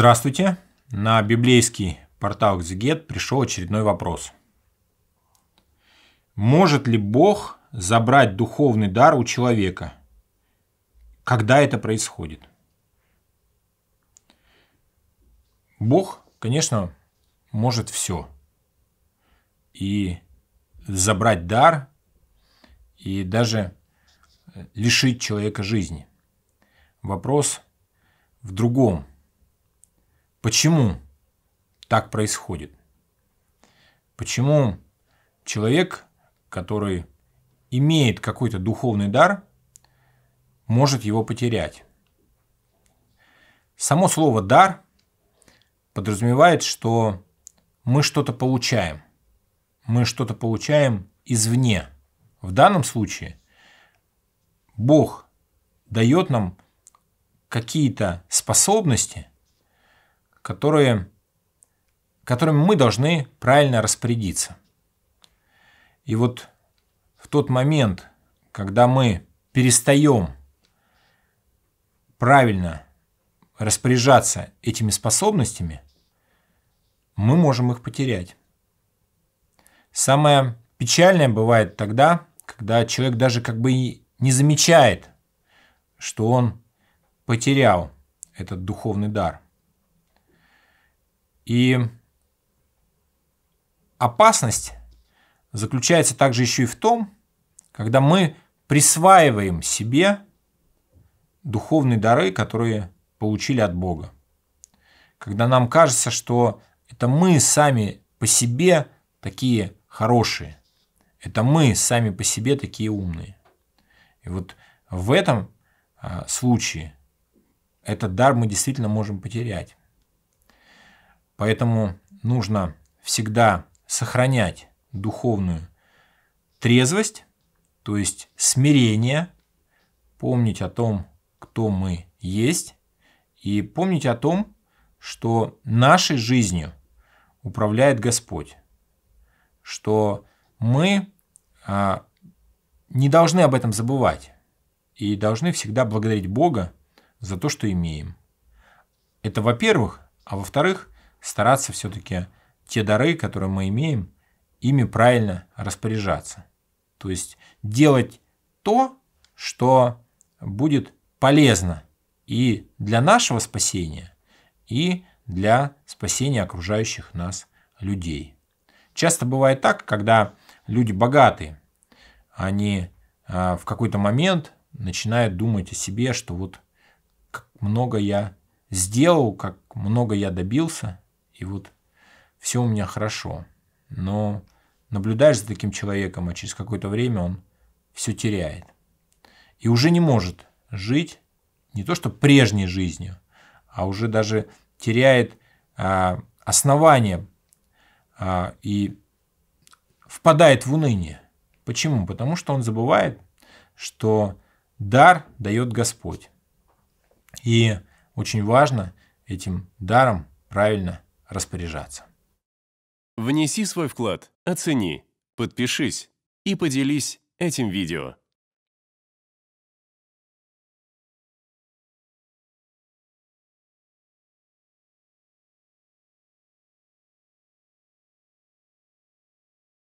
Здравствуйте! На библейский портал Экзегет пришел очередной вопрос. Может ли Бог забрать духовный дар у человека? Когда это происходит? Бог, конечно, может все. И забрать дар, и даже э, лишить человека жизни. Вопрос в другом – Почему так происходит? Почему человек, который имеет какой-то духовный дар, может его потерять? Само слово «дар» подразумевает, что мы что-то получаем. Мы что-то получаем извне. В данном случае Бог дает нам какие-то способности, которые, которыми мы должны правильно распорядиться. И вот в тот момент, когда мы перестаем правильно распоряжаться этими способностями, мы можем их потерять. Самое печальное бывает тогда, когда человек даже как бы и не замечает, что он потерял этот духовный дар – и опасность заключается также еще и в том, когда мы присваиваем себе духовные дары, которые получили от Бога. Когда нам кажется, что это мы сами по себе такие хорошие, это мы сами по себе такие умные. И вот в этом а, случае этот дар мы действительно можем потерять. Поэтому нужно всегда сохранять духовную трезвость, то есть смирение, помнить о том, кто мы есть, и помнить о том, что нашей жизнью управляет Господь, что мы а, не должны об этом забывать и должны всегда благодарить Бога за то, что имеем. Это во-первых, а во-вторых, стараться все-таки те дары, которые мы имеем, ими правильно распоряжаться. То есть делать то, что будет полезно и для нашего спасения, и для спасения окружающих нас людей. Часто бывает так, когда люди богатые, они а, в какой-то момент начинают думать о себе, что вот как много я сделал, как много я добился, и вот все у меня хорошо. Но наблюдаешь за таким человеком, а через какое-то время он все теряет. И уже не может жить не то что прежней жизнью, а уже даже теряет а, основание а, и впадает в уныние. Почему? Потому что он забывает, что дар дает Господь. И очень важно этим даром правильно – распоряжаться. Внеси свой вклад, оцени, подпишись и поделись этим видео.